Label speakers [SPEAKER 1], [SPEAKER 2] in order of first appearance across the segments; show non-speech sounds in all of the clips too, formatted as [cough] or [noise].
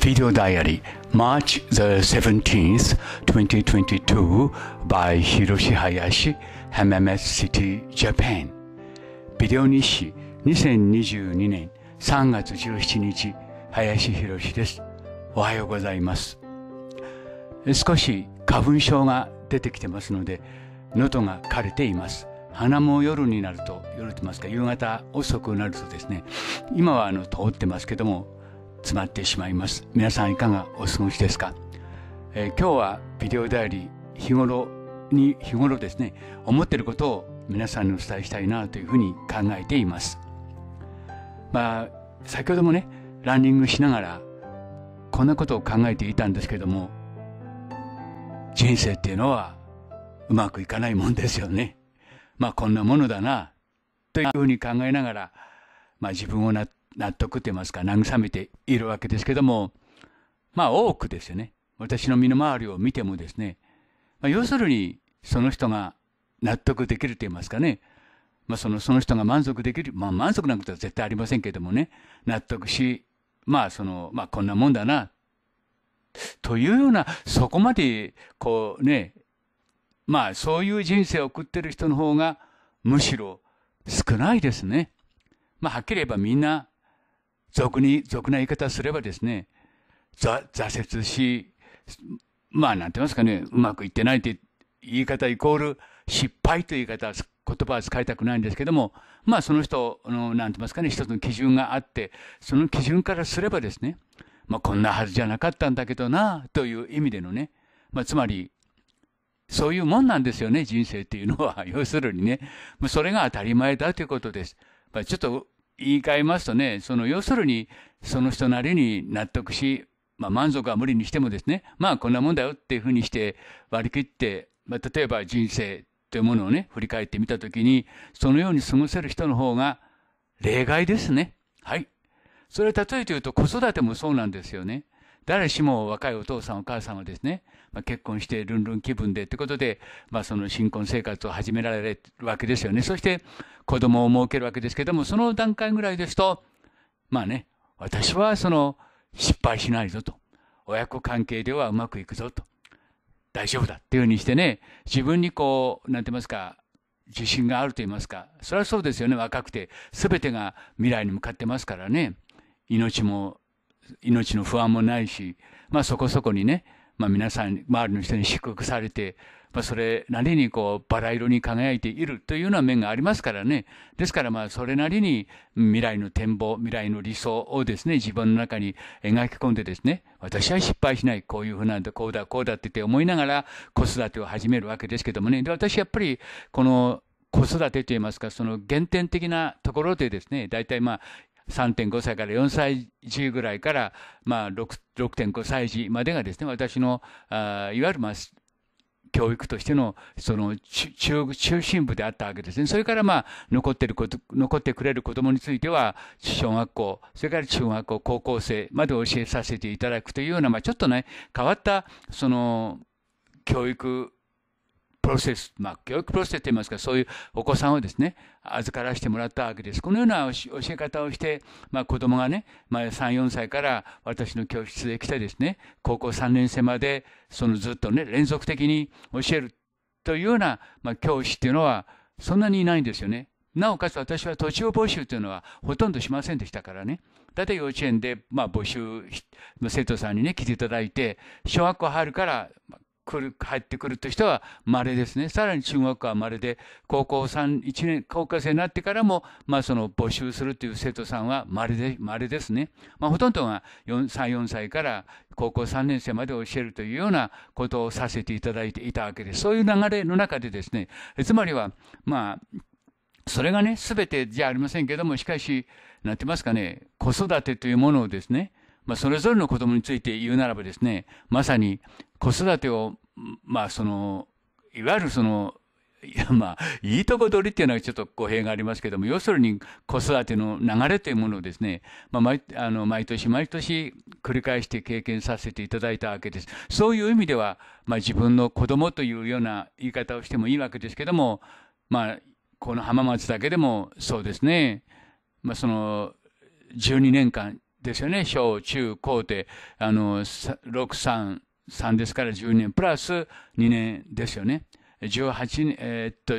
[SPEAKER 1] video diary March the 17th, 2022 by Hiroshi Hayashi, Hamamatsu City, Japan ビデオ日誌2022年3月17日林博史ですおはようございます少し花粉症が出てきてますので喉が枯れています鼻も夜になると夜ってますか夕方遅くなるとですね今はあの通ってますけども詰まってしまいます。皆さんいかがお過ごしですか、えー、今日はビデオリー日頃に日頃ですね、思っていることを皆さんにお伝えしたいなというふうに考えています。まあ、先ほどもね、ランニングしながらこんなことを考えていたんですけども、人生っていうのはうまくいかないもんですよね。まあこんなものだな、というふうに考えながら、まあ自分を納納得と言いますか、慰めているわけですけども、まあ多くですよね。私の身の回りを見てもですね、まあ、要するにその人が納得できると言いますかね、まあそのその人が満足できる、まあ満足なことは絶対ありませんけどもね、納得し、まあその、まあこんなもんだな、というような、そこまでこうね、まあそういう人生を送ってる人の方がむしろ少ないですね。まあはっきり言えばみんな俗に、俗な言い方をすればですね、挫折し、まあなんて言いますかね、うまくいってないって言い方イコール失敗という言い方、言葉は使いたくないんですけども、まあその人の、なんて言いますかね、一つの基準があって、その基準からすればですね、まあこんなはずじゃなかったんだけどな、という意味でのね、まあつまり、そういうもんなんですよね、人生っていうのは。要するにね、それが当たり前だということです。まあ、ちょっと言い換えますとね、その要するに、その人なりに納得し、まあ、満足は無理にしてもですね、まあこんなもんだよっていうふうにして割り切って、まあ、例えば人生というものをね、振り返ってみたときに、そのように過ごせる人の方が例外ですね。はい。それは例えて言うと子育てもそうなんですよね。誰しも若いお父さんお母さんはですね、まあ、結婚してルンルン気分でってことで、まあ、その新婚生活を始められるわけですよね。そして子供を設けるわけですけども、その段階ぐらいですと、まあね、私はその失敗しないぞと。親子関係ではうまくいくぞと。大丈夫だっていうふうにしてね、自分にこう、なんて言いますか、自信があると言いますか、それはそうですよね、若くて。全てが未来に向かってますからね。命も命の不安もないし、まあそこそこにね、まあ皆さん、周りの人に祝福されて、まあそれなりにこう、バラ色に輝いているというような面がありますからね。ですからまあそれなりに未来の展望、未来の理想をですね、自分の中に描き込んでですね、私は失敗しない、こういうふうなんだ、こうだ、こうだってって思いながら子育てを始めるわけですけどもね。で、私やっぱり、この、子育てといいますか、その原点的なところでですね、大体まあ、3.5歳から4歳児ぐらいから、まあ、6.5歳児までがですね、私の、あいわゆる、まあ、教育としての、その、中、中心部であったわけですね。それからまあ、残ってること、残ってくれる子供については、小学校、それから中学校、高校生まで教えさせていただくというような、まあ、ちょっとね、変わった、その、教育プロセス、まあ、教育プロセスと言いますか、そういうお子さんをですね、預からしてもらったわけです。このような教え方をして、まあ、子供がね、まあ、3、4歳から私の教室へ来てですね、高校3年生まで、そのずっとね、連続的に教えるというような、まあ、教師っていうのは、そんなにいないんですよね。なおかつ私は土地を募集というのはほとんどしませんでしたからね。だって幼稚園で、まあ、募集、生徒さんにね、来ていただいて、小学校入るから来る、入ってくるという人は稀ですね。さらに中学は稀で、高校3、年、高校生になってからも、まあその募集するという生徒さんは稀で、稀ですね。まあほとんどが3、4歳から高校3年生まで教えるというようなことをさせていただいていたわけです。そういう流れの中でですね、つまりは、まあ、それがね、すべてじゃありませんけども、しかし、なんてますかね、子育てというものをですね、まあ、それぞれの子供について言うならばですね、まさに子育てを、まあ、その、いわゆるその、い [laughs] やまあ、いいとこ取りっていうのはちょっと語弊がありますけども、要するに子育ての流れというものをですね、まあ、毎あの毎年毎年繰り返して経験させていただいたわけです。そういう意味では、まあ、自分の子供というような言い方をしてもいいわけですけども、まあ、この浜松だけでもそうですね、まあ、その12年間ですよね。小、中、高って、あの、6、3、3ですから10年、プラス2年ですよね。18年、えー、っと、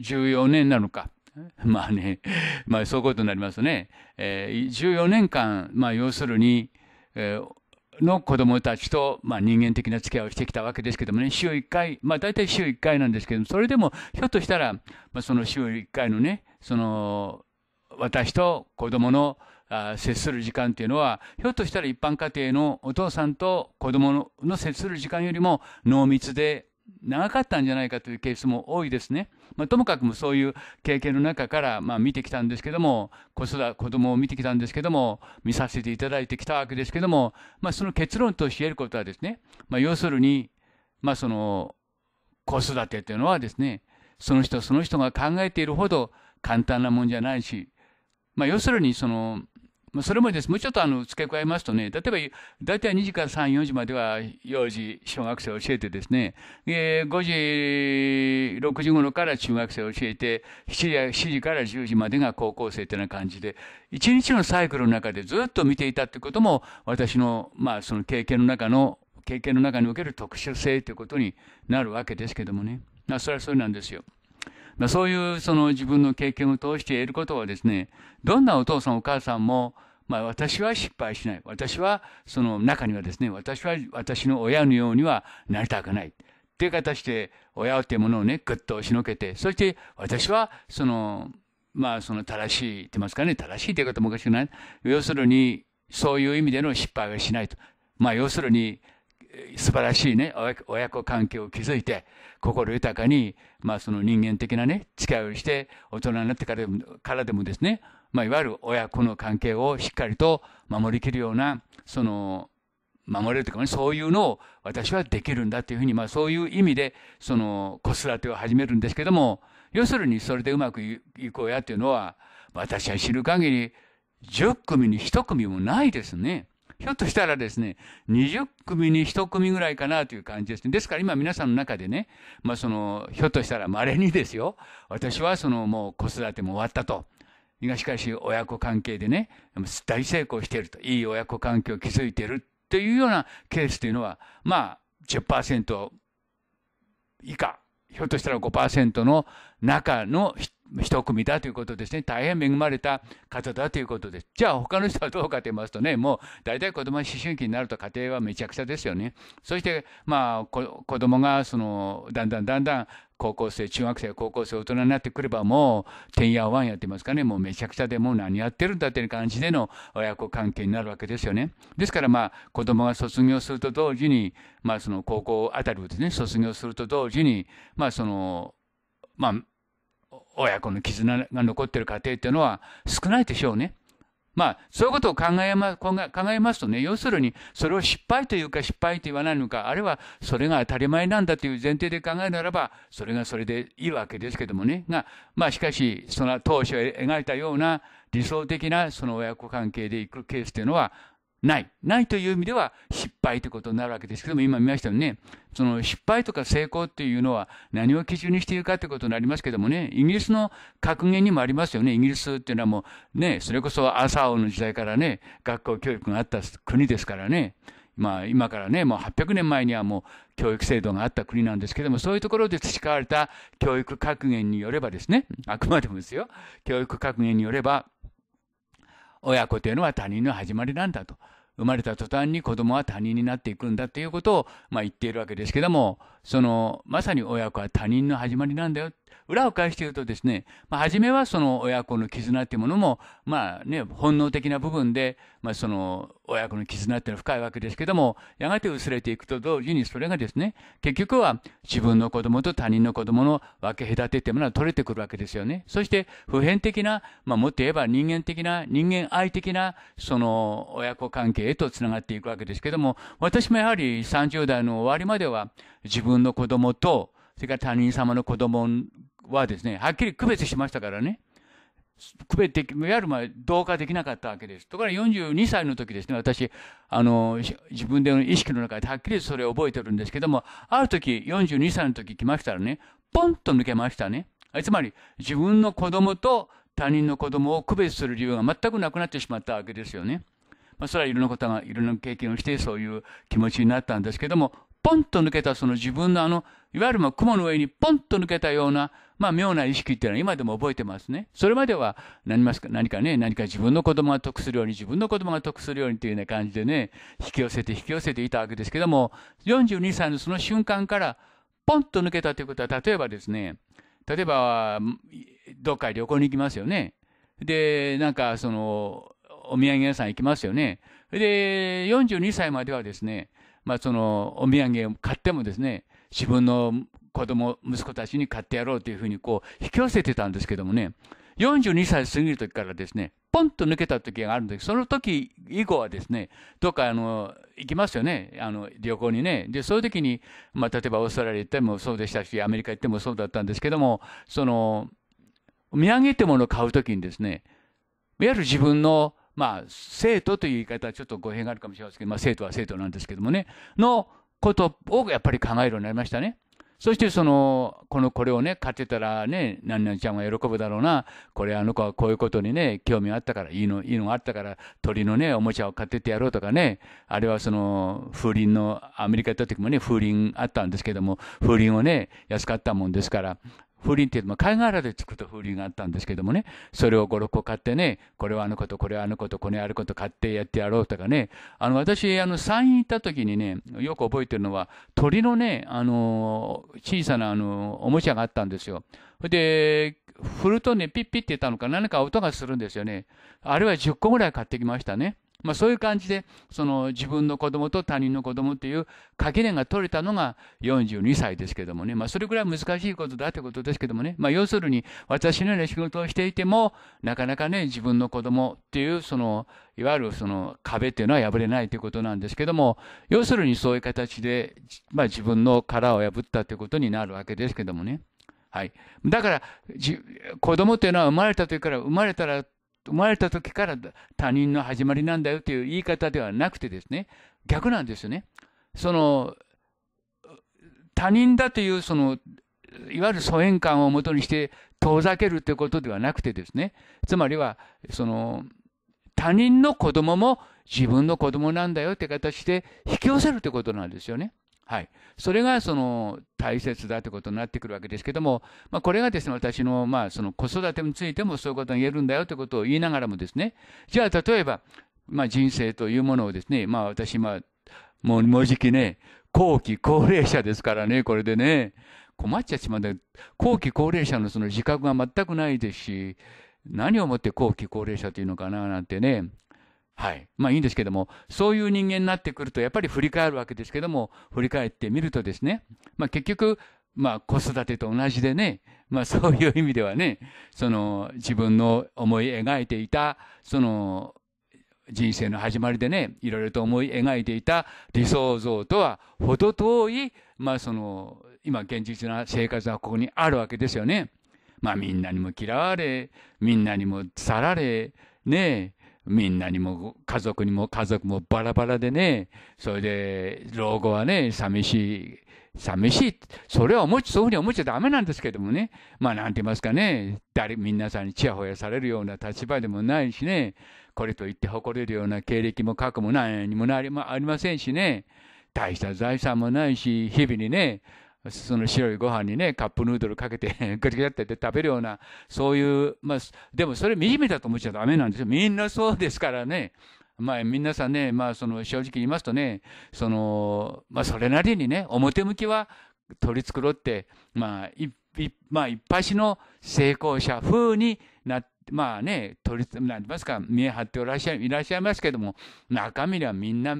[SPEAKER 1] 14年なのか。[laughs] まあね、まあそういうことになりますね。えー、14年間、まあ要するに、えーの子供たちと、まあ、人間的な付き合いをしてきたわけですけどもね、週1回、まあ大体週1回なんですけども、それでもひょっとしたら、まあ、その週1回のね、その私と子供の接する時間というのは、ひょっとしたら一般家庭のお父さんと子供の接する時間よりも濃密で長かったんじゃないかというケースも多いですね。まあ、ともかくもそういう経験の中から、まあ、見てきたんですけども、子育子供を見てきたんですけども、見させていただいてきたわけですけども、まあ、その結論としてえることはですね、まあ、要するに、まあ、その子育てというのはですね、その人その人が考えているほど簡単なもんじゃないし、まあ、要するに、その、まあ、それもです。もうちょっとあの、付け加えますとね、例えば、大体2時から3、4時までは幼児、小学生を教えてですね、えー、5時、6時頃から中学生を教えて、7時 ,7 時から10時までが高校生というような感じで、1日のサイクルの中でずっと見ていたということも、私の、まあ、その経験の中の、経験の中における特殊性ということになるわけですけどもね。まあ、それはそうなんですよ。まあ、そういうその自分の経験を通して得ることはですね、どんなお父さんお母さんも、まあ私は失敗しない。私は、その中にはですね、私は私の親のようにはなりたくない。っていう形で、親っていうものをね、ぐっと押しのけて、そして私は、その、まあその正しいって言いますかね、正しいということもおかしくない。要するに、そういう意味での失敗はしないと。まあ要するに、素晴らしいね、親子関係を築いて、心豊かにまあその人間的なね、誓いをして、大人になってからでもからでもですね、まあいわゆる親子の関係をしっかりと守りきるような、その、守れるというかね、そういうのを私はできるんだというふうに、まあそういう意味で、その子育てを始めるんですけども、要するにそれでうまくいこうやっていうのは、私は知る限り、10組に1組もないですね。ひょっとしたらですね、20組に1組ぐらいかなという感じですね。ですから今皆さんの中でね、まあその、ひょっとしたら稀にですよ、私はそのもう子育ても終わったと。しかし親子関係でね、大成功していると。いい親子関係を築いているというようなケースというのは、まあ10%以下、ひょっとしたら5%の中の人一組だということですね。大変恵まれた方だということです。じゃあ他の人はどうかと言いますとね、もう大体子供は思春期になると家庭はめちゃくちゃですよね。そしてまあ子供がそのだんだんだんだん高校生、中学生、高校生、大人になってくればもう、てんやわんやってますかね、もうめちゃくちゃでもう何やってるんだっていう感じでの親子関係になるわけですよね。ですからまあ、子供が卒業すると同時に、まあその高校あたりをですね、卒業すると同時に、まあその、まあ、親子の絆が残ってる家庭っていうのは少ないでしょうね。まあ、そういうことを考え,、ま、考えますとね、要するに、それを失敗というか失敗と言わないのか、あるいはそれが当たり前なんだという前提で考えならば、それがそれでいいわけですけどもね。が、まあ、しかし、その当初描いたような理想的なその親子関係でいくケースというのは、ない。ないという意味では失敗ということになるわけですけども、今見ましたよね。その失敗とか成功っていうのは何を基準にしているかということになりますけどもね、イギリスの格言にもありますよね。イギリスっていうのはもうね、それこそ朝王の時代からね、学校教育があった国ですからね。まあ、今からね、もう800年前にはもう教育制度があった国なんですけども、そういうところで培われた教育格言によればですね、あくまでもですよ、教育格言によれば、親子というのは他人の始まりなんだと。生まれた途端に子供は他人になっていくんだということを、まあ、言っているわけですけども、その、まさに親子は他人の始まりなんだよ。裏を返して言うとですね、まあ、初めはその親子の絆っていうものも、まあね、本能的な部分で、まあその親子の絆っていうのは深いわけですけども、やがて薄れていくと同時にそれがですね、結局は自分の子供と他人の子供の分け隔てっていうものは取れてくるわけですよね。そして普遍的な、まあもっと言えば人間的な、人間愛的な、その親子関係へとつながっていくわけですけども、私もやはり30代の終わりまでは自分分の子供と、それから他人様の子供はですね、はっきり区別しましたからね。区別でき、いわゆる前、同化できなかったわけです。ところが42歳の時ですね、私、あの、自分での意識の中ではっきりそれを覚えてるんですけども、ある時、42歳の時来ましたらね、ポンと抜けましたね。つまり、自分の子供と他人の子供を区別する理由が全くなくなってしまったわけですよね。まあ、それはいろんなことが、いろんな経験をして、そういう気持ちになったんですけども、ポンと抜けたその自分のあの、いわゆるまあ雲の上にポンと抜けたような、まあ妙な意識っていうのは今でも覚えてますね。それまでは何ますか、何かね、何か自分の子供が得するように、自分の子供が得するようにというような感じでね、引き寄せて引き寄せていたわけですけども、42歳のその瞬間からポンと抜けたということは、例えばですね、例えば、どっか旅行に行きますよね。で、なんかその、お土産屋さん行きますよね。で、42歳まではですね、まあ、そのお土産を買ってもですね、自分の子供、息子たちに買ってやろうというふうにこう引き寄せてたんですけどもね、42歳過ぎる時からですね、ポンと抜けた時があるんですその時以降はですね、どっかあの行きますよね、あの旅行にね。で、そういう時に、まあ、例えばオーストラリア行ってもそうでしたし、アメリカ行ってもそうだったんですけども、その、お土産ってものを買う時にですね、いわゆる自分のまあ、生徒という言い方はちょっと語弊があるかもしれませんけど、まあ、生徒は生徒なんですけどもね、のことをやっぱり考えるようになりましたね。そしてその、この、これをね、買ってたらね、何々ちゃんは喜ぶだろうな。これ、あの子はこういうことにね、興味があったから、いいの、いいのがあったから、鳥のね、おもちゃを買ってってやろうとかね。あれはその、風鈴の、アメリカ行った時もね、風鈴あったんですけども、風鈴をね、安かったもんですから、風鈴っていうのも貝殻で作った風鈴があったんですけどもね、それを5、6個買ってね、これはあのこと、これはあのこと、これあること買ってやってやろうとかね、あの、私、あの、山陰行った時にね、よく覚えてるのは、鳥のね、あの、小さなあの、おもちゃがあったんですよ。で、振るとね、ピッピッって言ったのか、何か音がするんですよね。あれは10個ぐらい買ってきましたね。まあ、そういう感じでその自分の子供と他人の子供っていう垣根が取れたのが42歳ですけどもね、まあ、それぐらい難しいことだということですけどもね、まあ、要するに私のような仕事をしていてもなかなかね自分の子供っていうそのいわゆるその壁っていうのは破れないということなんですけども要するにそういう形で、まあ、自分の殻を破ったということになるわけですけどもね。はい、だから子供というのは生まれた時から生まれたら生まれた時から他人の始まりなんだよという言い方ではなくてですね、逆なんですよね。その、他人だという、その、いわゆる疎遠感をもとにして遠ざけるということではなくてですね、つまりは、その、他人の子供も自分の子供なんだよって形で引き寄せるということなんですよね。はい、それがその大切だということになってくるわけですけども、まあ、これがですね私のまあその子育てについてもそういうことが言えるんだよということを言いながらもですねじゃあ例えば、まあ、人生というものをですね、まあ、私、まあ、もうもうじきね後期高齢者ですからねこれでね困っちゃっしまうん後期高齢者のその自覚が全くないですし何をもって後期高齢者というのかななんてねはい。まあいいんですけども、そういう人間になってくると、やっぱり振り返るわけですけども、振り返ってみるとですね、まあ結局、まあ子育てと同じでね、まあそういう意味ではね、その自分の思い描いていた、その人生の始まりでね、いろいろと思い描いていた理想像とは程遠い、まあその、今現実な生活がここにあるわけですよね。まあみんなにも嫌われ、みんなにも去られ、ねえ、みんなにも家族にも家族もバラバラでね、それで老後はね、寂しい、寂しい、それは思っちそういうふうに思っちゃだめなんですけどもね、まあなんて言いますかね、誰、皆さんにちやほやされるような立場でもないしね、これと言って誇れるような経歴も過去も何にもなりまありませんしね、大した財産もないし、日々にね、その白いご飯にね、カップヌードルかけて、ゃぐちゃって食べるような、そういう、まあ、でもそれ惨めだと思っちゃダメなんですよ。みんなそうですからね。まあ、皆さんね、まあ、その、正直言いますとね、その、まあ、それなりにね、表向きは取り繕って、まあ、い、いまあ、の成功者風になって、まあね、取り、なますか、見え張っておらっしゃい、いらっしゃいますけども、中身にはみんな、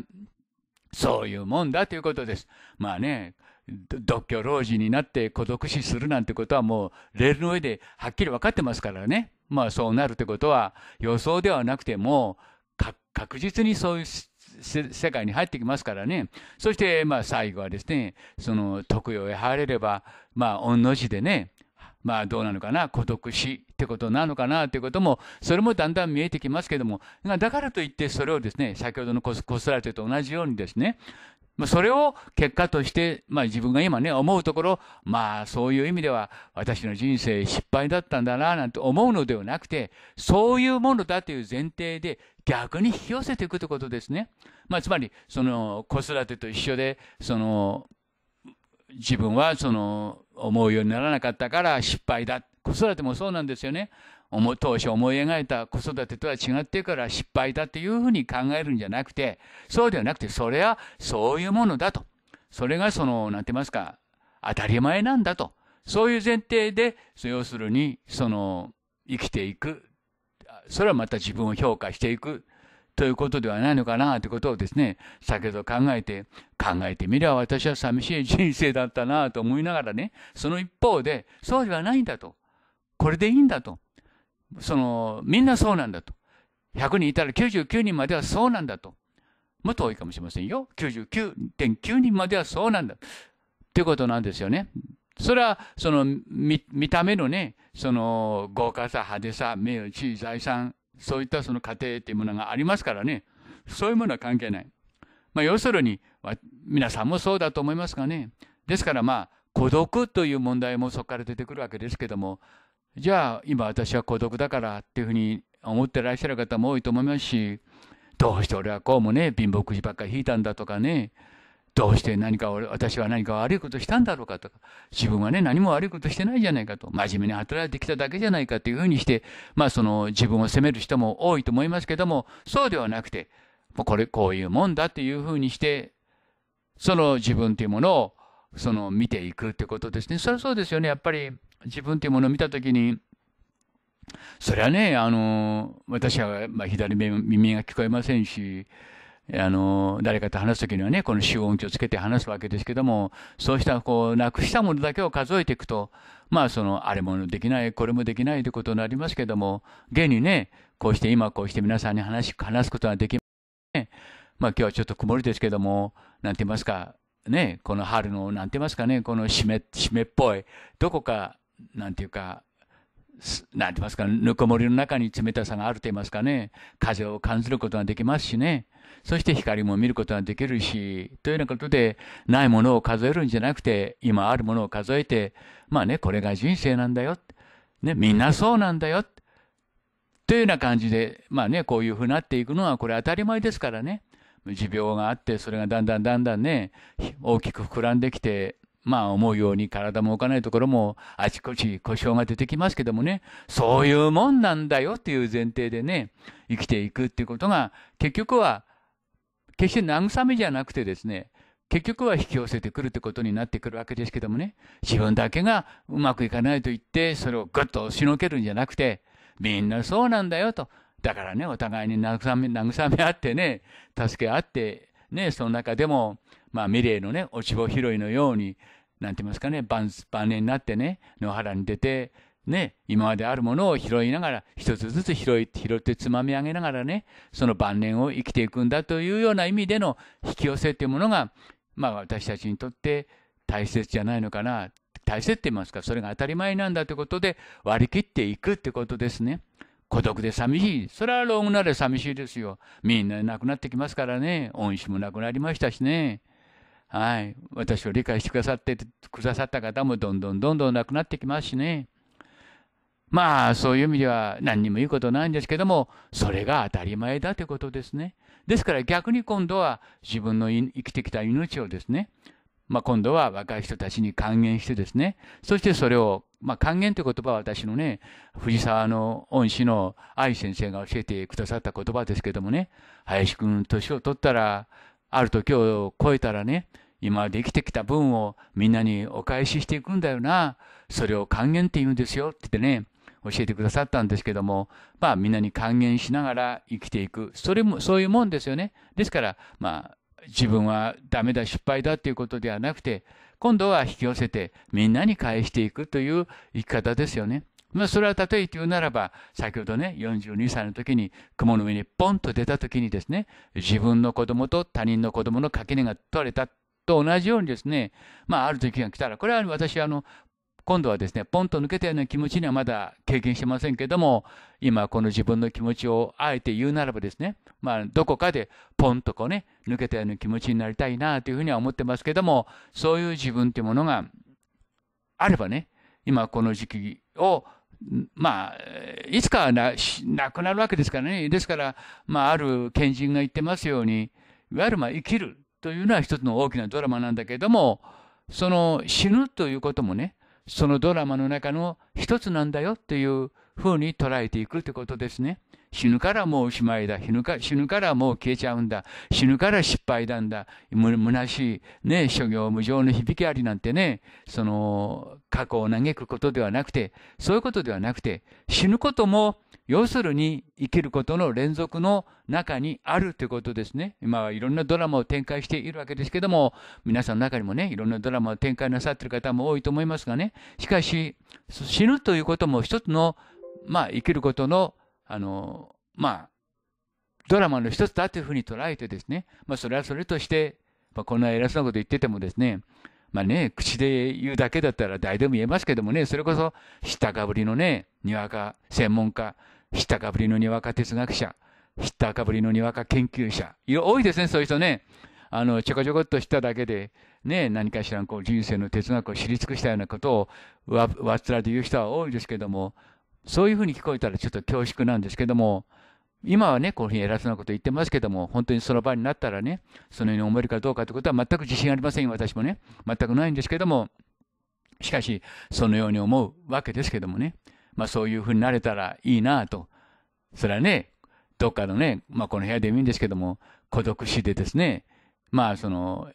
[SPEAKER 1] そういうもんだということです。まあね、独居老人になって孤独死するなんてことはもうレールの上ではっきり分かってますからね。まあそうなるってことは予想ではなくても確実にそういう世界に入ってきますからね。そしてまあ最後はですね、その徳用へ入れれば、まあ御の字でね、まあどうなのかな、孤独死ってことなのかなってことも、それもだんだん見えてきますけども、だからといってそれをですね、先ほどの子育てと同じようにですね、まあ、それを結果として、まあ、自分が今ね、思うところ、まあ、そういう意味では、私の人生失敗だったんだな、なんて思うのではなくて、そういうものだという前提で、逆に引き寄せていくということですね。まあ、つまり、その、子育てと一緒で、その、自分は、その、思うようにならなかったから失敗だ。子育てもそうなんですよね。当初思い描いた子育てとは違ってから失敗だっていうふうに考えるんじゃなくて、そうではなくて、それはそういうものだと。それがその、なんて言いますか、当たり前なんだと。そういう前提で、要するに、その、生きていく。それはまた自分を評価していく。ということではないのかなということをですね、先ほど考えて、考えてみれば私は寂しい人生だったなと思いながらね、その一方で、そうではないんだと。これでいいんだと。その、みんなそうなんだと。100人いたら99人まではそうなんだと。もっと多いかもしれませんよ。99.9人まではそうなんだ。っていうことなんですよね。それは、その、見、見た目のね、その、豪華さ、派手さ、名誉、地位、財産、そういったその過っていうものがありますからね。そういうものは関係ない。まあ、要するに、皆さんもそうだと思いますがね。ですからまあ、孤独という問題もそこから出てくるわけですけども、じゃあ今私は孤独だからっていうふうに思ってらっしゃる方も多いと思いますし、どうして俺はこうもね、貧乏くじばっかり引いたんだとかね、どうして何か俺、私は何か悪いことしたんだろうかとか、自分はね、何も悪いことしてないじゃないかと、真面目に働いてきただけじゃないかというふうにして、まあその自分を責める人も多いと思いますけども、そうではなくて、これ、こういうもんだっていうふうにして、その自分というものを、その見ていくってことですね。それはそうですよね。やっぱり自分というものを見たときに、そりゃね、あの、私は、まあ、左耳が聞こえませんし、あの、誰かと話すときにはね、この集音器をつけて話すわけですけども、そうした、こう、なくしたものだけを数えていくと、まあ、その、あれもできない、これもできないということになりますけども、現にね、こうして今、こうして皆さんに話話すことができまね。まあ、今日はちょっと曇りですけども、なんて言いますか、ね、この春の、なんて言いますかね、この湿、湿っぽい、どこかなんていうか、なんて言いますか、ぬくもりの中に冷たさがあると言いますかね、風を感じることができますしね、そして光も見ることができるし、というようなことで、ないものを数えるんじゃなくて、今あるものを数えて、まあね、これが人生なんだよ。ね、みんなそうなんだよ。というような感じで、まあね、こういうふうになっていくのは、これ当たり前ですからね。持病があって、それがだんだんだんだんね、大きく膨らんできて、まあ思うように体も置かないところもあちこち故障が出てきますけどもね、そういうもんなんだよっていう前提でね、生きていくっていうことが、結局は、決して慰めじゃなくてですね、結局は引き寄せてくるってことになってくるわけですけどもね、自分だけがうまくいかないと言って、それをぐっと押しのけるんじゃなくて、みんなそうなんだよと。だからね、お互いに慰め、慰め合ってね、助け合って、ね、その中でも、まあ、ミレーのね、落ち穂拾いのように、なんて言いますかね、晩年になってね、野原に出て、ね、今まであるものを拾いながら、一つずつ拾い、拾ってつまみ上げながらね、その晩年を生きていくんだというような意味での引き寄せというものが、まあ私たちにとって大切じゃないのかな。大切って言いますか、それが当たり前なんだということで割り切っていくってことですね。孤独で寂しい。それは老後なら寂しいですよ。みんな亡くなってきますからね。恩師も亡くなりましたしね。はい、私を理解してくださってくださった方もどんどんどんどんなくなってきますしね。まあそういう意味では何にもいいことないんですけどもそれが当たり前だということですね。ですから逆に今度は自分の生きてきた命をですね、まあ、今度は若い人たちに還元してですねそしてそれを、まあ、還元という言葉は私のね藤沢の恩師の愛先生が教えてくださった言葉ですけどもね林君年を取ったらある時を超えたらね、今まで生きてきた分をみんなにお返ししていくんだよな。それを還元って言うんですよって言ってね、教えてくださったんですけども、まあみんなに還元しながら生きていく。それも、そういうもんですよね。ですから、まあ自分はダメだ、失敗だっていうことではなくて、今度は引き寄せてみんなに返していくという生き方ですよね。まあ、それは例えて言うならば、先ほどね、42歳の時に雲の上にポンと出た時にですね、自分の子供と他人の子供の垣根が取れたと同じようにですね、まあ、ある時が来たら、これは私、あの、今度はですね、ポンと抜けたような気持ちにはまだ経験してませんけども、今この自分の気持ちをあえて言うならばですね、まあ、どこかでポンとこうね、抜けたような気持ちになりたいなというふうには思ってますけども、そういう自分というものがあればね、今この時期を、まあ、いつかはななくなるわけですからね。ですから、まあ、ある賢人が言ってますように、いわゆるまあ生きるというのは一つの大きなドラマなんだけども、その死ぬということもね、そのドラマの中の一つなんだよっていうふうに捉えていくということですね。死ぬからもうおしまいだ。死ぬか死ぬからもう消えちゃうんだ。死ぬから失敗なんだ。む、虚しい。ね、諸行無常の響きありなんてね、その、過去を嘆くことではなくて、そういうことではなくて、死ぬことも、要するに生きることの連続の中にあるということですね。今はいろんなドラマを展開しているわけですけども、皆さんの中にもね、いろんなドラマを展開なさっている方も多いと思いますがね、しかし、死ぬということも一つの、まあ、生きることのあの、まあ、ドラマの一つだというふうに捉えてですね、まあ、それはそれとして、まあ、こんな偉そうなこと言っててもですね、まあね、口で言うだけだったら誰でも言えますけどもね、それこそ、ひったかぶりのね、にわか専門家、ひったかぶりのにわか哲学者、ひったかぶりのにわか研究者、多いですね、そういう人ね。あの、ちょこちょこっとしただけで、ね、何かしらこう人生の哲学を知り尽くしたようなことを、わ、わっつらで言う人は多いですけども、そういうふうに聞こえたらちょっと恐縮なんですけども、今はね、こういうふうに偉そうなこと言ってますけども、本当にその場になったらね、そのように思えるかどうかということは全く自信ありませんよ、私もね。全くないんですけども、しかし、そのように思うわけですけどもね。まあそういうふうになれたらいいなと。それはね、どっかのね、まあこの部屋でもいいんですけども、孤独死でですね、まあその、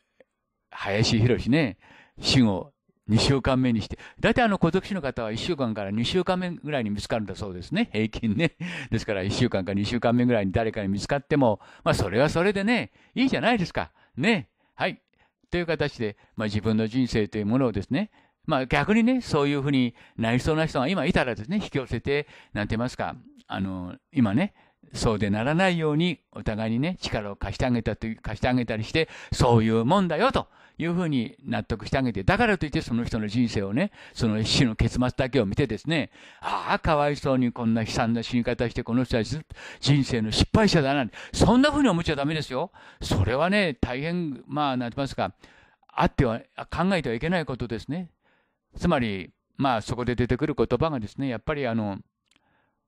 [SPEAKER 1] 林博士ね、死後2週間目にして。たいあの孤独死の方は1週間から2週間目ぐらいに見つかるんだそうですね。平均ね。ですから1週間か2週間目ぐらいに誰かに見つかっても、まあそれはそれでね、いいじゃないですか。ね。はい。という形で、まあ自分の人生というものをですね、まあ逆にね、そういうふうになりそうな人が今いたらですね、引き寄せて、なんて言いますか、あの、今ね、そうでならないようにお互いにね、力を貸してあげたという、貸してあげたりして、そういうもんだよというふうに納得してあげて、だからといってその人の人生をね、その死の結末だけを見てですね、ああ、かわいそうにこんな悲惨な死に方して、この人たち人生の失敗者だなそんなふうに思っちゃダメですよ。それはね、大変、まあ、なんて言いますか、あっては、考えてはいけないことですね。つまり、まあ、そこで出てくる言葉がですね、やっぱりあの、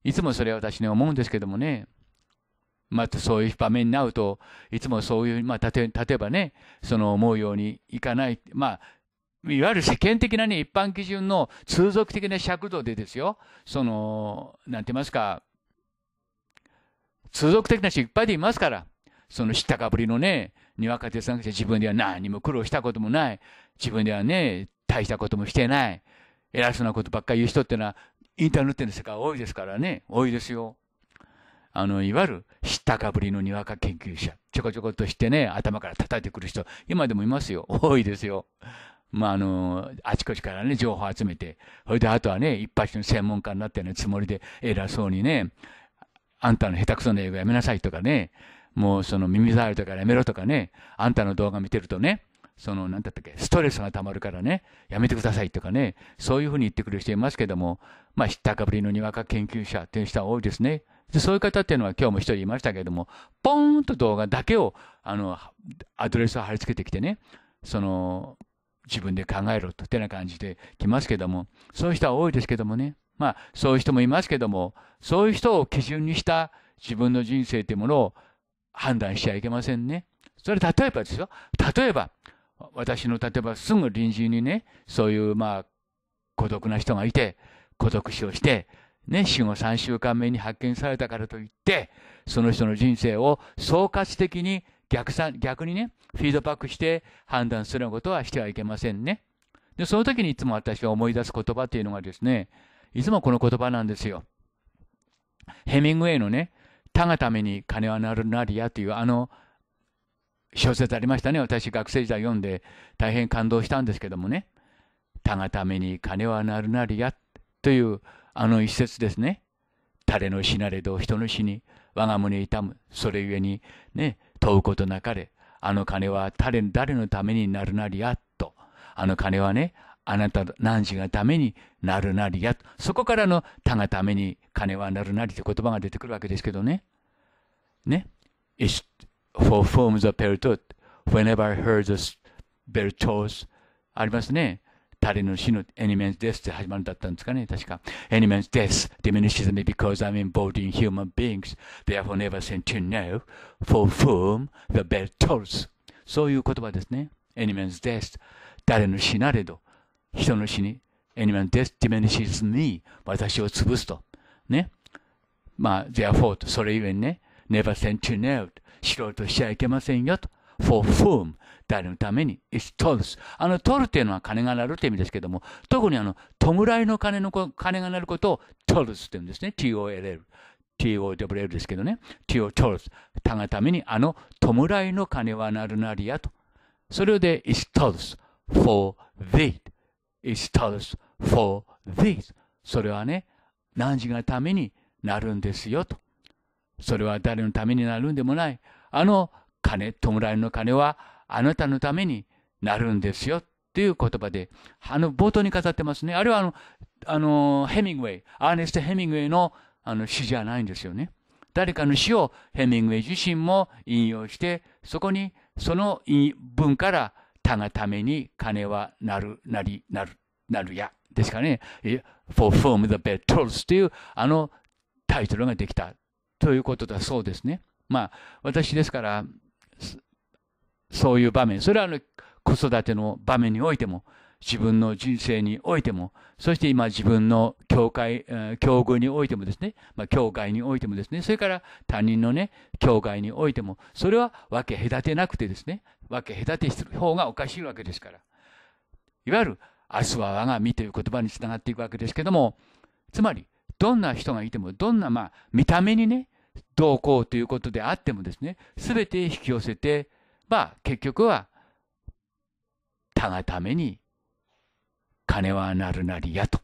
[SPEAKER 1] いつもそれは私に思うんですけどもね。またそういう場面になると、いつもそういう、まあ、例えばね、その思うようにいかない、まあ、いわゆる世間的なね、一般基準の通俗的な尺度でですよ、その、なんて言いますか、通俗的な人いっぱいでいますから、その知ったかぶりのね、にわか手さんが自分では何も苦労したこともない、自分ではね、大したこともしてない、偉そうなことばっかり言う人ってのは、インターネットの世界多いですからね。多いですよ。あの、いわゆる知ったかぶりのにわか研究者。ちょこちょことしてね、頭から叩いてくる人、今でもいますよ。多いですよ。まあ、あの、あちこちからね、情報集めて、それであとはね、一発の専門家になってるつもりで、偉そうにね、あんたの下手くそな英語やめなさいとかね、もうその耳障りとかやめろとかね、あんたの動画見てるとね、その、なんだったっけ、ストレスが溜まるからね、やめてくださいとかね、そういうふうに言ってくる人いますけども、まあ、知ったかぶりのにわか研究者っていう人は多いですね。でそういう方っていうのは今日も一人いましたけれども、ポーンと動画だけを、あの、アドレスを貼り付けてきてね、その、自分で考えろと、ってな感じで来ますけども、そういう人は多いですけどもね、まあ、そういう人もいますけども、そういう人を基準にした自分の人生っていうものを判断しちゃいけませんね。それ例えばですよ。例えば、私の例えばすぐ隣人にね、そういうまあ、孤独な人がいて、孤独死をして、ね、死後3週間目に発見されたからといって、その人の人生を総括的に逆算、逆にね、フィードバックして判断するようなことはしてはいけませんね。で、その時にいつも私が思い出す言葉っていうのがですね、いつもこの言葉なんですよ。ヘミングウェイのね、他がために金はなるなりやというあの小説ありましたね。私、学生時代読んで大変感動したんですけどもね。たがために金はなるなりや、というあの一節ですね。誰の死なれど人の死に我が胸痛む。それゆえに、ね、問うことなかれ。あの金は誰誰のためになるなりや、と。あの金はね、あなたの汝がためになるなりや。そこからのたがために金はなるなりという言葉が出てくるわけですけどね。ね。for f o r m s of p e l t o t whenever I heard the bell tolls, ありますね。彼の死の enemies ですって始まるんだったんですかね、確か。enemies です。d i m i n because I'm i n v o l v in human beings. Therefore never sent to know for whom the bell tolls. そういう言葉ですね。enemies 誰の死なれど、人の死に enemies です。diminishes me. 私を潰すと。ね。まあ、therefore と、それゆえにね。never send t o n out 知ろうとしちゃいけませんよと。for whom 誰のために is tolls あの取 l っていうのは金が鳴るって意味ですけども特にあの弔いの金の金が鳴ることを tolls って言うんですね toll TOWL ですけどね TO トルス他がためにあの弔いの金は鳴るなりやとそれで is tolls for thee is tolls for thee それはね何時がためになるんですよとそれは誰のためになるんでもない。あの金、弔いの金はあなたのためになるんですよ。っていう言葉で、あの、冒頭に飾ってますね。あれはあの、あの、ヘミングウェイ、アーネスト・ヘミングウェイのあの詩じゃないんですよね。誰かの詩をヘミングウェイ自身も引用して、そこにその文から他がために金はなる、なり、なる、なるや。ですかね。for f h r m the bed tolls というあのタイトルができた。ということだそうですね。まあ、私ですから、そういう場面、それはあの子育ての場面においても、自分の人生においても、そして今自分の教会、境遇においてもですね、まあ、教会においてもですね、それから他人のね、教会においても、それは分け隔てなくてですね、分け隔てする方がおかしいわけですから。いわゆる、明日は我が身という言葉につながっていくわけですけども、つまり、どんな人がいても、どんな、まあ、見た目にね、どうこうということであってもですね、すべて引き寄せて、まあ、結局は、他がために、金はなるなりやと。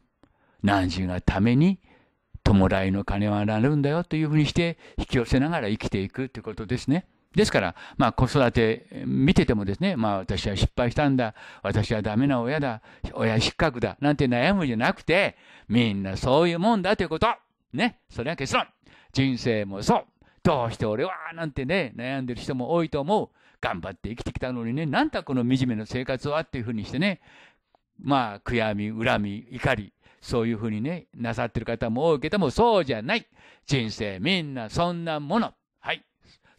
[SPEAKER 1] 何時がために、弔いの金はなるんだよというふうにして、引き寄せながら生きていくということですね。ですから、まあ、子育て見ててもですね、まあ、私は失敗したんだ、私はダメな親だ、親失格だ、なんて悩むんじゃなくて、みんなそういうもんだということ。ね、それは結論。人生もそう。どうして俺はなんてね、悩んでる人も多いと思う。頑張って生きてきたのにね、なんだこの惨めな生活はっていうふうにしてね、まあ、悔やみ、恨み、怒り、そういうふうにね、なさってる方も多いけども、そうじゃない。人生みんなそんなもの。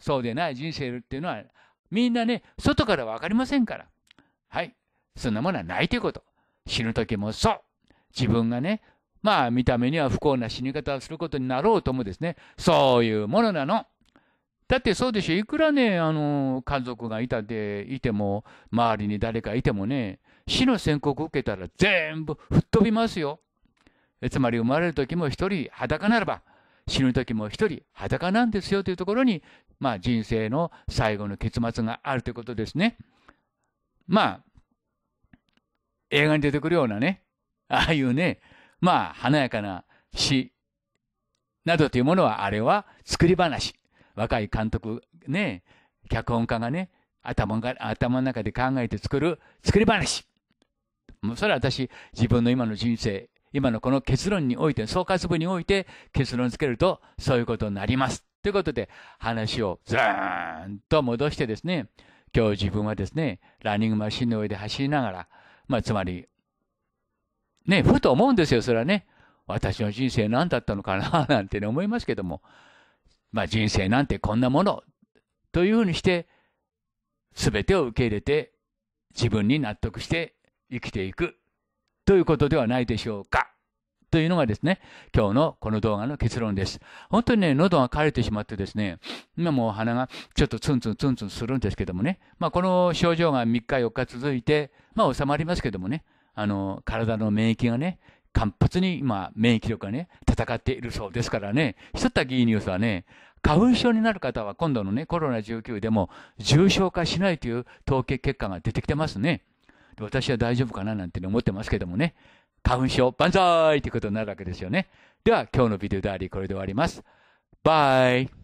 [SPEAKER 1] そうでない人生っていうのは、みんなね、外から分かりませんから。はい。そんなものはないということ。死ぬ時もそう。自分がね、まあ見た目には不幸な死に方をすることになろうともですね、そういうものなの。だってそうでしょ。いくらね、あの、家族がいたでいても、周りに誰かいてもね、死の宣告を受けたら全部吹っ飛びますよ。つまり生まれる時も一人裸ならば、死ぬ時も一人裸なんですよというところに、まあ、人生の最後の結末があるということですね。まあ、映画に出てくるようなね、ああいうね、まあ、華やかな詩などというものは、あれは作り話。若い監督、ね、脚本家がね、頭が頭の中で考えて作る作り話。もうそれは私、自分の今の人生、今のこの結論において、総括部において結論つけると、そういうことになります。ということで、話をずーんと戻してですね、今日自分はですね、ランニングマシンの上で走りながら、まあ、つまり、ね、ふと思うんですよ、それはね。私の人生何だったのかな、[laughs] なんて、思いますけども。まあ、人生なんてこんなもの、というふうにして、全てを受け入れて、自分に納得して生きていく。ということではないでしょうか。というのがですね、今日のこの動画の結論です。本当にね、喉が枯れてしまってですね、今もう鼻がちょっとツンツンツンツンするんですけどもね、まあこの症状が3日4日続いて、まあ収まりますけどもね、あの、体の免疫がね、活発に今、免疫力がね、戦っているそうですからね、ひとだけいいニュースはね、花粉症になる方は今度のね、コロナ19でも重症化しないという統計結果が出てきてますね。私は大丈夫かななんて思ってますけどもね。花粉症、万歳ってことになるわけですよね。では、今日のビデオダーリーこれで終わります。バイ